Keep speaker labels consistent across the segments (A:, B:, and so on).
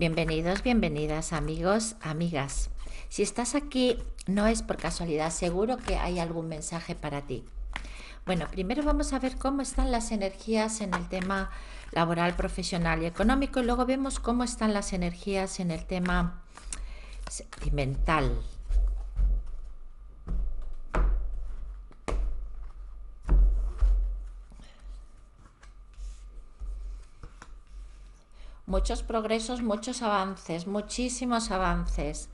A: Bienvenidos, bienvenidas amigos, amigas. Si estás aquí no es por casualidad, seguro que hay algún mensaje para ti. Bueno, primero vamos a ver cómo están las energías en el tema laboral, profesional y económico y luego vemos cómo están las energías en el tema sentimental, muchos progresos, muchos avances, muchísimos avances.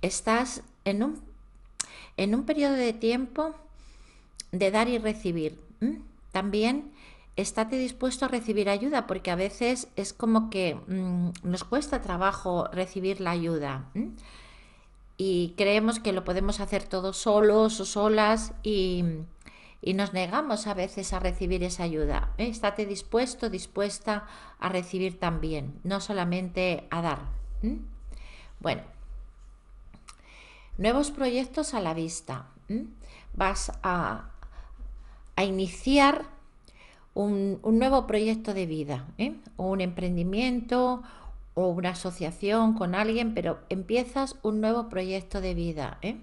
A: Estás en un, en un periodo de tiempo de dar y recibir. También estate dispuesto a recibir ayuda, porque a veces es como que mm, nos cuesta trabajo recibir la ayuda. Y creemos que lo podemos hacer todos solos o solas y, y nos negamos a veces a recibir esa ayuda. Estate dispuesto, dispuesta a recibir también, no solamente a dar. Bueno, nuevos proyectos a la vista. Vas a, iniciar un, nuevo proyecto de vida, ¿eh? o un emprendimiento, o una asociación con alguien, pero empiezas un nuevo proyecto de vida. ¿eh?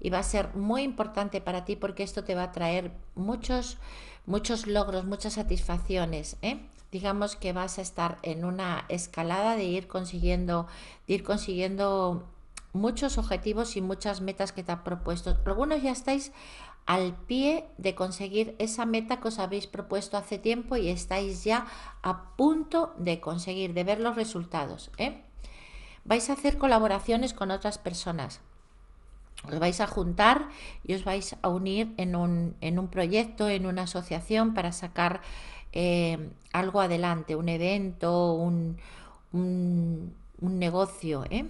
A: y va a ser muy importante para ti porque esto te va a traer muchos, muchos logros, muchas satisfacciones. ¿eh? Digamos que vas a estar en una escalada de ir consiguiendo, ir consiguiendo muchos objetivos y muchas metas que te han propuesto. Algunos ya estáis al pie de conseguir esa meta que os habéis propuesto hace tiempo y estáis ya a punto de conseguir, de ver los resultados. ¿eh? Vais a hacer colaboraciones con otras personas os vais a juntar y os vais a unir en un, proyecto, en una asociación para sacar eh, algo adelante, un evento, un, negocio, ¿eh?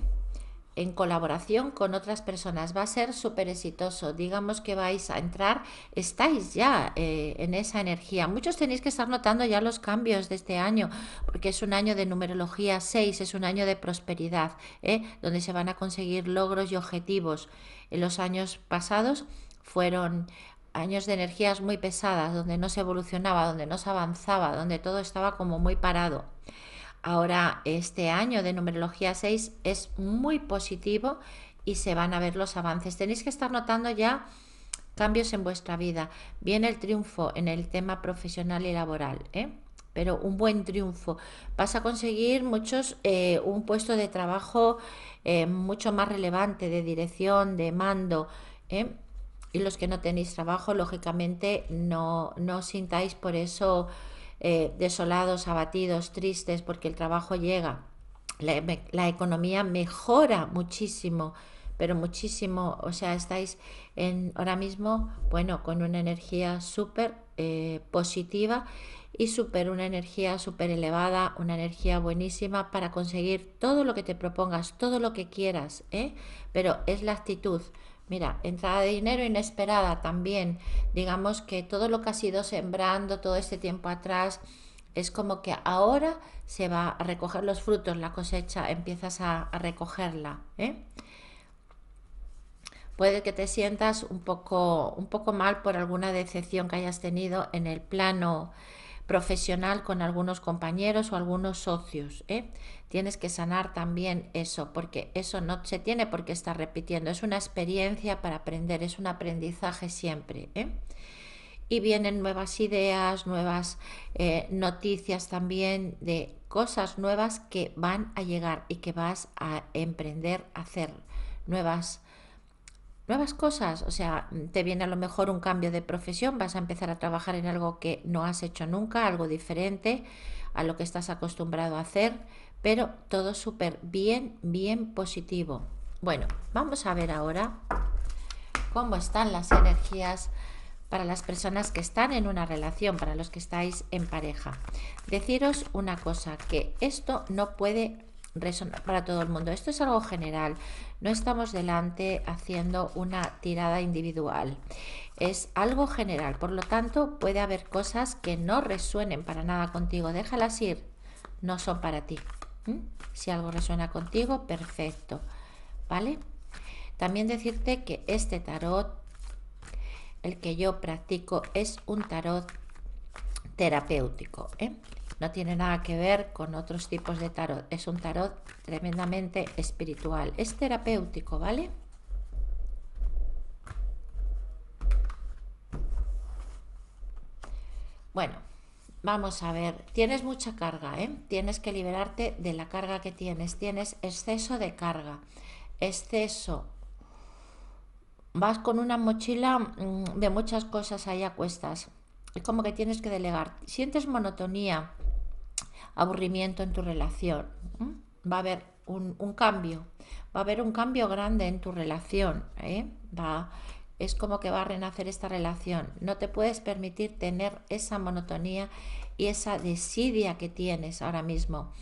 A: en colaboración con otras personas. Va a ser súper exitoso. Digamos que vais a entrar, estáis ya eh, en esa energía. Muchos tenéis que estar notando ya los cambios de este año, porque es un año de numerología 6, es un año de prosperidad, donde se van a conseguir logros y objetivos. En los años pasados fueron años de energías muy pesadas, donde no se evolucionaba, donde no se avanzaba, donde todo estaba como muy parado. Ahora este año de numerología 6 es muy positivo y se van a ver los avances. Tenéis que estar notando ya cambios en vuestra vida. Viene el triunfo en el tema profesional y laboral. ¿eh? pero un buen triunfo. Vas a conseguir muchos, eh, un puesto de trabajo eh, mucho más relevante, de dirección, de mando. ¿eh? Y los que no tenéis trabajo, lógicamente, no, no sintáis por eso desolados, abatidos, tristes, porque el trabajo llega. La, economía mejora muchísimo pero muchísimo, o sea, estáis en, ahora mismo, bueno, con una energía súper positiva y super una energía súper elevada, una energía buenísima para conseguir todo lo que te propongas, todo lo que quieras, ¿eh? pero es la actitud. Mira, entrada de dinero inesperada también. Digamos que todo lo que has ido sembrando todo este tiempo atrás, es como que ahora se va a recoger los frutos, la cosecha, empiezas a, recogerla. ¿eh? Puede que te sientas un poco, un poco mal por alguna decepción que hayas tenido en el plano profesional con algunos compañeros o algunos socios. ¿eh? Tienes que sanar también eso, porque eso no se tiene por qué estar repitiendo. Es una experiencia para aprender, es un aprendizaje siempre. ¿eh? Y vienen nuevas ideas, nuevas eh, noticias también de cosas nuevas que van a llegar y que vas a emprender, a hacer nuevas nuevas cosas, o sea, te viene a lo mejor un cambio de profesión, vas a empezar a trabajar en algo que no has hecho nunca, algo diferente a lo que estás acostumbrado a hacer, pero todo súper bien, bien positivo. Bueno, vamos a ver ahora cómo están las energías para las personas que están en una relación, para los que estáis en pareja. Deciros una cosa, que esto no puede para todo el mundo. Esto es algo general, no estamos delante haciendo una tirada individual, es algo general, por lo tanto puede haber cosas que no resuenen para nada contigo, déjalas ir, no son para ti. ¿Mm? Si algo resuena contigo, perfecto, ¿vale? También decirte que este tarot, el que yo practico, es un tarot terapéutico. ¿eh? no tiene nada que ver con otros tipos de tarot. Es un tarot tremendamente espiritual. Es terapéutico, ¿vale? Bueno, vamos a ver. Tienes mucha carga, ¿eh? Tienes que liberarte de la carga que tienes. Tienes exceso de carga. Exceso vas con una mochila mm, de muchas cosas ahí a cuestas. Es como que tienes que delegar. Sientes monotonía, aburrimiento en tu relación. ¿eh? Va a haber un, cambio, va a haber un cambio grande en tu relación. ¿eh? Va, es como que va a renacer esta relación. No te puedes permitir tener esa monotonía y esa desidia que tienes ahora mismo.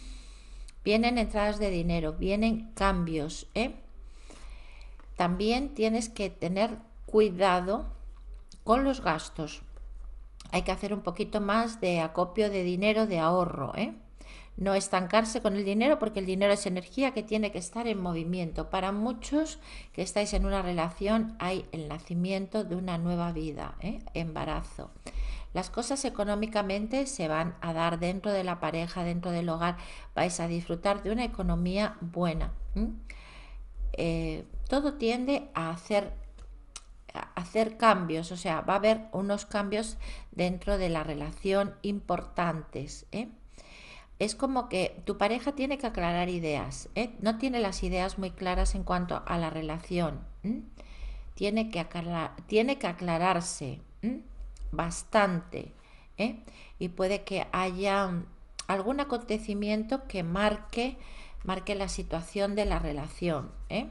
A: Vienen entradas de dinero, vienen cambios. ¿eh? También tienes que tener cuidado con los gastos. Hay que hacer un poquito más de acopio de dinero, de ahorro. ¿eh? no estancarse con el dinero porque el dinero es energía que tiene que estar en movimiento. Para muchos que estáis en una relación hay el nacimiento de una nueva vida, ¿eh? embarazo. Las cosas económicamente se van a dar dentro de la pareja, dentro del hogar. Vais a disfrutar de una economía buena. Eh, todo tiende a hacer hacer cambios, o sea, va a haber unos cambios dentro de la relación importantes. ¿eh? es como que tu pareja tiene que aclarar ideas, ¿eh? no tiene las ideas muy claras en cuanto a la relación, tiene, que tiene que aclararse bastante ¿eh? y puede que haya mm, algún acontecimiento que marque, marque la situación de la relación. ¿eh?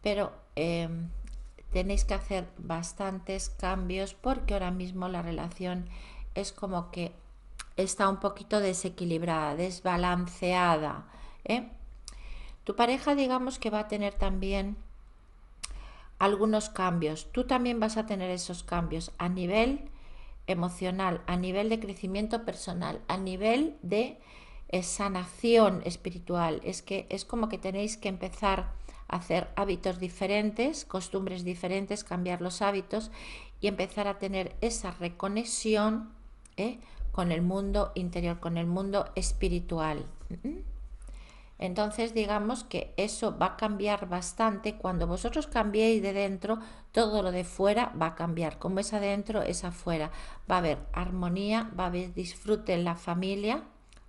A: Pero em, tenéis que hacer bastantes cambios porque ahora mismo la relación es como que está un poquito desequilibrada, desbalanceada. ¿eh? Tu pareja digamos que va a tener también algunos cambios. Tú también vas a tener esos cambios a nivel emocional, a nivel de crecimiento personal, a nivel de eh, sanación espiritual. Es que es como que tenéis que empezar a hacer hábitos diferentes, costumbres diferentes, cambiar los hábitos y empezar a tener esa reconexión ¿eh? con el mundo interior, con el mundo espiritual. Entonces digamos que eso va a cambiar bastante. Cuando vosotros cambiéis de dentro, todo lo de fuera va a cambiar. Como es adentro, es afuera. Va a haber armonía, va a haber disfrute en la familia,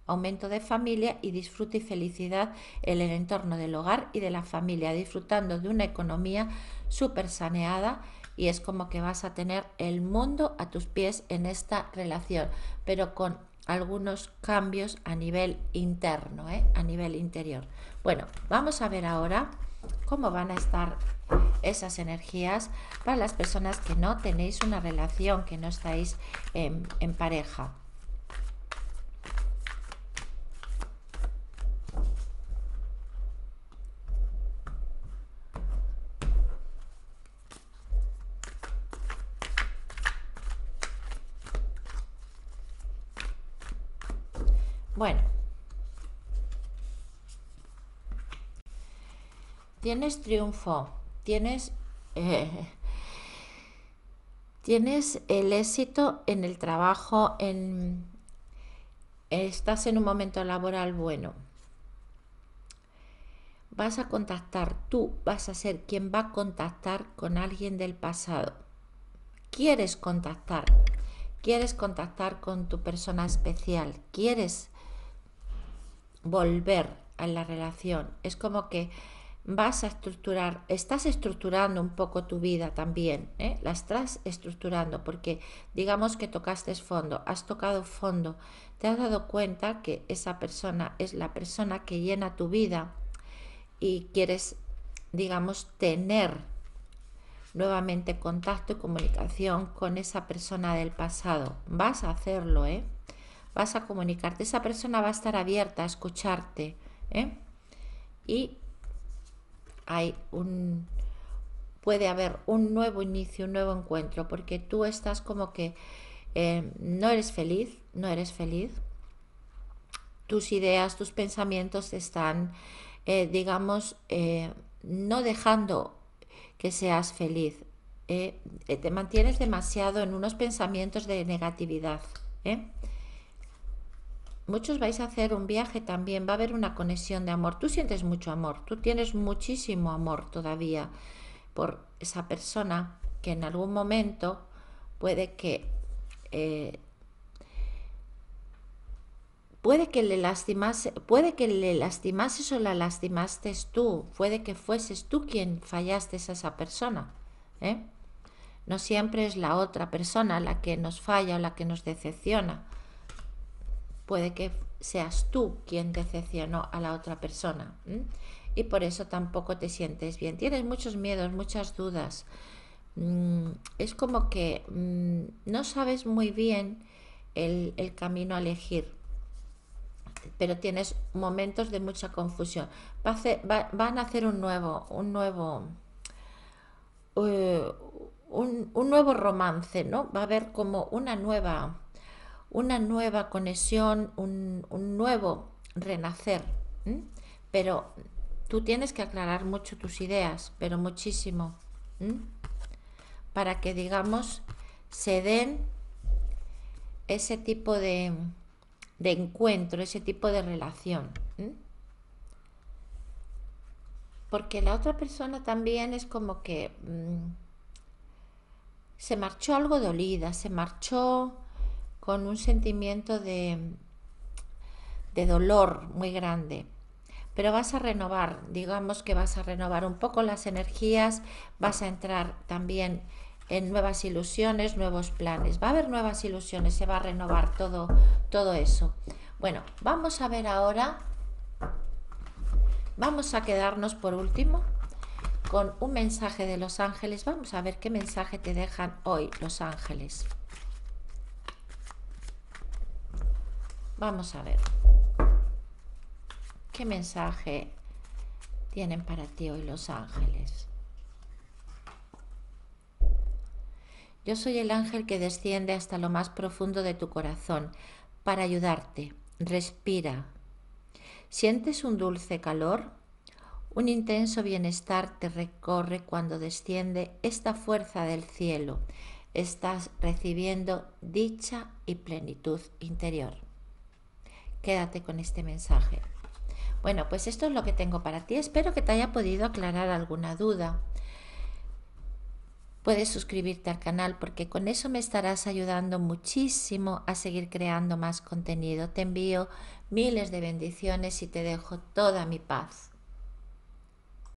A: aumento de familia y disfrute y felicidad en el entorno del hogar y de la familia, disfrutando de una economía súper saneada y es como que vas a tener el mundo a tus pies en esta relación, pero con algunos cambios a nivel interno, ¿eh? a nivel interior. Bueno, vamos a ver ahora cómo van a estar esas energías para las personas que no tenéis una relación, que no estáis en pareja. Bueno. Tienes triunfo, tienes, eh, tienes el éxito en el trabajo, estás en un momento laboral bueno. Vas a contactar, tú vas a ser quien va a contactar con alguien del pasado. Quieres contactar, quieres contactar con tu persona especial, quieres volver a la relación. Es como que vas a estructurar, estás estructurando un poco tu vida también, ¿eh? la estás estructurando porque digamos que tocaste fondo, has tocado fondo, te has dado cuenta que esa persona es la persona que llena tu vida y quieres, digamos, tener nuevamente contacto y comunicación con esa persona del pasado. Vas a hacerlo, ¿eh? vas a comunicarte. Esa persona va a estar abierta a escucharte. ¿eh? Y hay un, puede haber un nuevo inicio, un nuevo encuentro, porque tú estás como que eh, no eres feliz, no eres feliz. Tus ideas, tus pensamientos están, eh, digamos, eh, no dejando que seas feliz. te mantienes demasiado en unos pensamientos de negatividad muchos vais a hacer un viaje también, va a haber una conexión de amor. Tú sientes mucho amor, tú tienes muchísimo amor todavía por esa persona que en algún momento puede que eh, puede que le lastimase, puede que le lastimase o la lastimaste tú, puede que fueses tú quien fallaste a esa persona. ¿eh? No siempre es la otra persona la que nos falla o la que nos decepciona puede que seas tú quien decepcionó a la otra persona y por eso tampoco te sientes bien. Tienes muchos miedos, muchas dudas. Mm, es como que mm, no sabes muy bien el, camino a elegir pero tienes momentos de mucha confusión. Va a nacer hacer un nuevo, un nuevo, eh, un, un, nuevo romance, ¿no? Va a haber como una nueva una nueva conexión, un, nuevo renacer. Pero tú tienes que aclarar mucho tus ideas, pero muchísimo, para que, digamos, se den ese tipo de, encuentro, ese tipo de relación. Porque la otra persona también es como que mm, se marchó algo dolida, se marchó con un sentimiento de, de dolor muy grande. Pero vas a renovar, digamos que vas a renovar un poco las energías, vas a entrar también en nuevas ilusiones, nuevos planes. Va a haber nuevas ilusiones, se va a renovar todo, todo eso. Bueno, vamos a ver ahora, vamos a quedarnos por último con un mensaje de los ángeles. Vamos a ver qué mensaje te dejan hoy los ángeles. Vamos a ver. ¿Qué mensaje tienen para ti hoy los ángeles? Yo soy el ángel que desciende hasta lo más profundo de tu corazón para ayudarte. Respira. ¿Sientes un dulce calor? Un intenso bienestar te recorre cuando desciende esta fuerza del cielo. Estás recibiendo dicha y plenitud interior. Quédate con este mensaje. Bueno, pues esto es lo que tengo para ti. Espero que te haya podido aclarar alguna duda. Puedes suscribirte al canal porque con eso me estarás ayudando muchísimo a seguir creando más contenido. Te envío miles de bendiciones y te dejo toda mi paz.